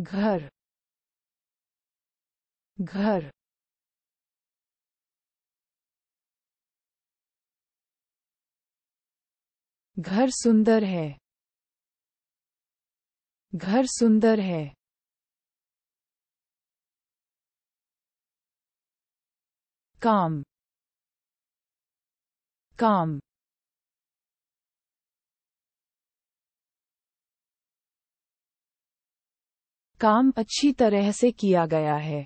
घर घर घर सुंदर है घर सुंदर है काम काम काम अच्छी तरह से किया गया है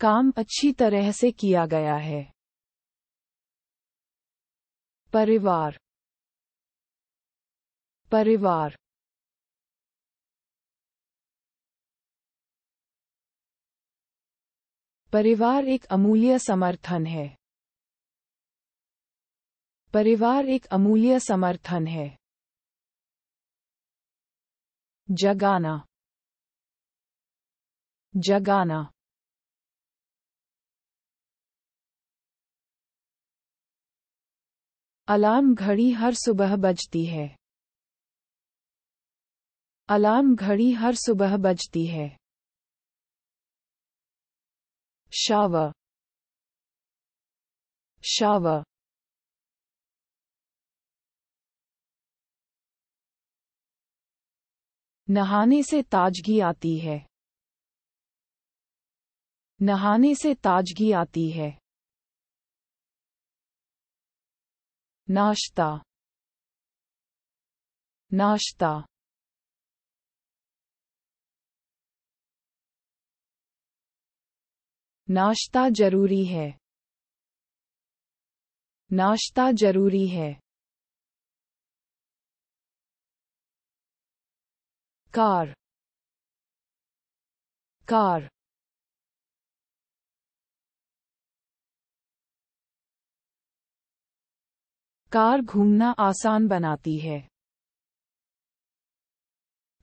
काम अच्छी तरह से किया गया है परिवार परिवार परिवार एक अमूल्य समर्थन है परिवार एक अमूल्य समर्थन है जगाना जगाना अलार्म घड़ी हर सुबह बजती है अलार्म घड़ी हर सुबह बजती है शावर शावर नहाने से ताजगी आती है नहाने से ताजगी आती है नाश्ता नाश्ता नाश्ता जरूरी है नाश्ता जरूरी है car car कार घूमना आसान बनाती है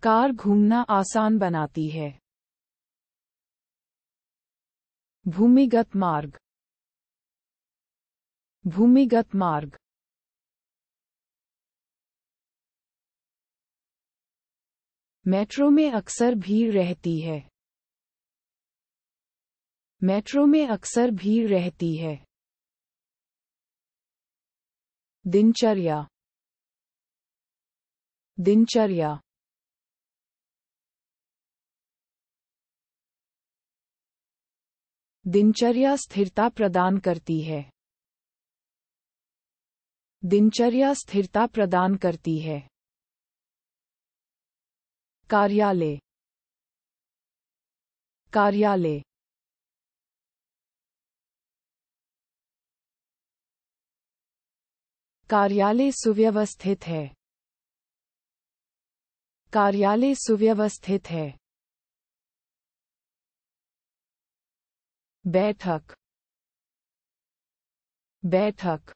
कार घूमना आसान बनाती है भूमिगत मार्ग भूमिगत मार्ग मेट्रो में अक्सर भीड़ रहती है मेट्रो में अक्सर भीड़ रहती है दिनचर्या दिनचर्या दिनचर्या स्थिरता प्रदान करती है दिनचर्या स्थिरता प्रदान करती है कार्यालय कार्यालय कार्यालय सुव्यवस्थित है कार्यालय सुव्यवस्थित है बैठक बैठक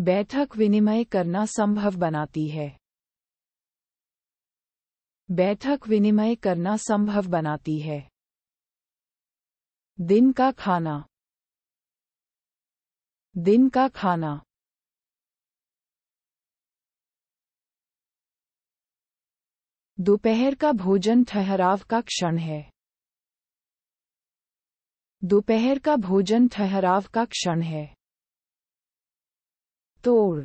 बैठक विनिमय करना संभव बनाती है बैठक विनिमय करना संभव बनाती है दिन का खाना दिन का खाना दोपहर का भोजन ठहराव का क्षण है दोपहर का भोजन ठहराव का क्षण है तोड़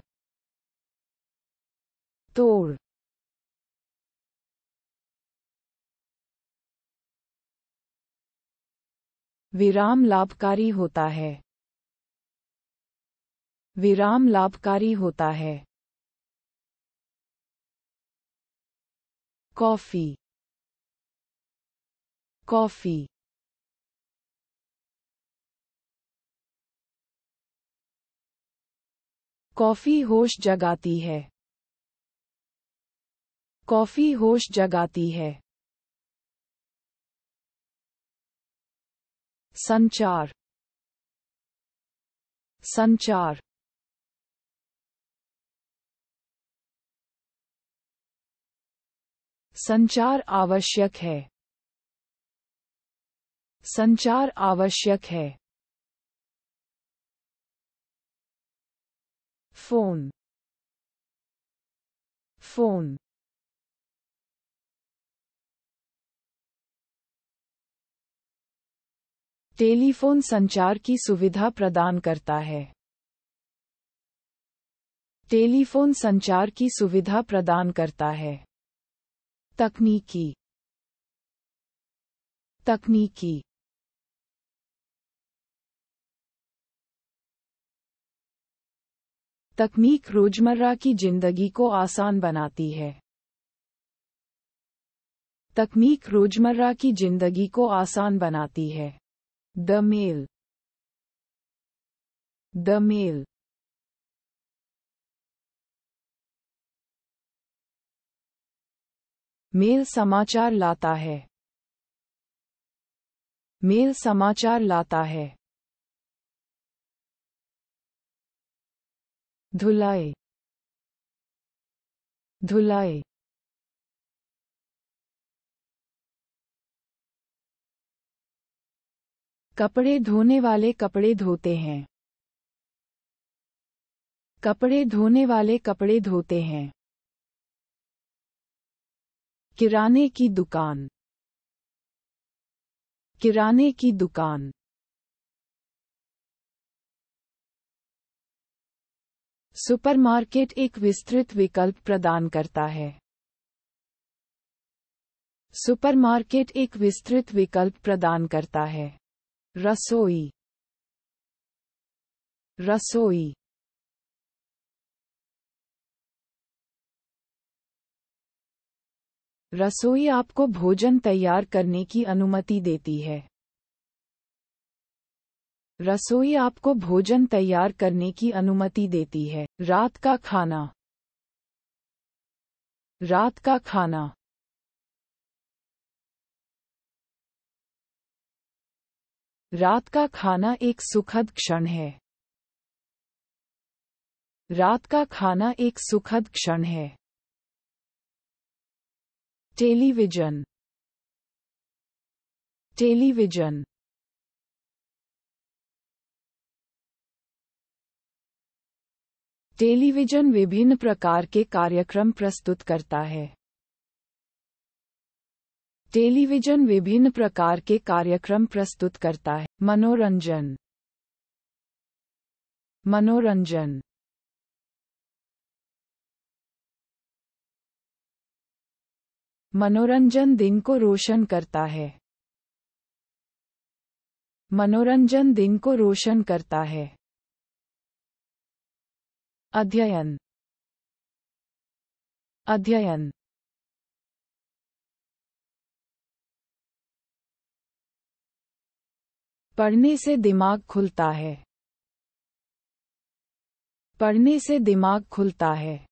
तोड़ विराम लाभकारी होता है विराम लाभकारी होता है कॉफी कॉफी कॉफी होश जगाती है कॉफी होश जगाती है संचार संचार संचार आवश्यक है संचार आवश्यक है phone phone टेलीफोन संचार की सुविधा प्रदान करता है टेलीफोन संचार की सुविधा प्रदान करता है तकनीकी तकनीकी तकनीक रोजमर्रा की जिंदगी को आसान बनाती है तकनीक रोजमर्रा की जिंदगी को आसान बनाती है the mail the mail mail समाचार लाता है मेल समाचार लाता है धुलाई धुलाई कपड़े धोने वाले कपड़े धोते हैं कपड़े धोने वाले कपड़े धोते हैं किराने की दुकान किराने की दुकान सुपरमार्केट एक विस्तृत विकल्प प्रदान करता है सुपरमार्केट एक विस्तृत विकल्प प्रदान करता है रसोई रसोई रसोई आपको भोजन तैयार करने की अनुमति देती है रसोई आपको भोजन तैयार करने की अनुमति देती है रात का खाना रात का खाना रात का खाना एक सुखद क्षण है रात का खाना एक सुखद क्षण है टेलीविजन टेलीविजन टेलीविजन विभिन्न प्रकार के कार्यक्रम प्रस्तुत करता है टेलीविजन विभिन्न प्रकार के कार्यक्रम प्रस्तुत करता है मनोरंजन मनोरंजन मनोरंजन दिन को रोशन करता है मनोरंजन दिन को रोशन करता है अध्ययन अध्ययन पढ़ने से दिमाग खुलता है पढ़ने से दिमाग खुलता है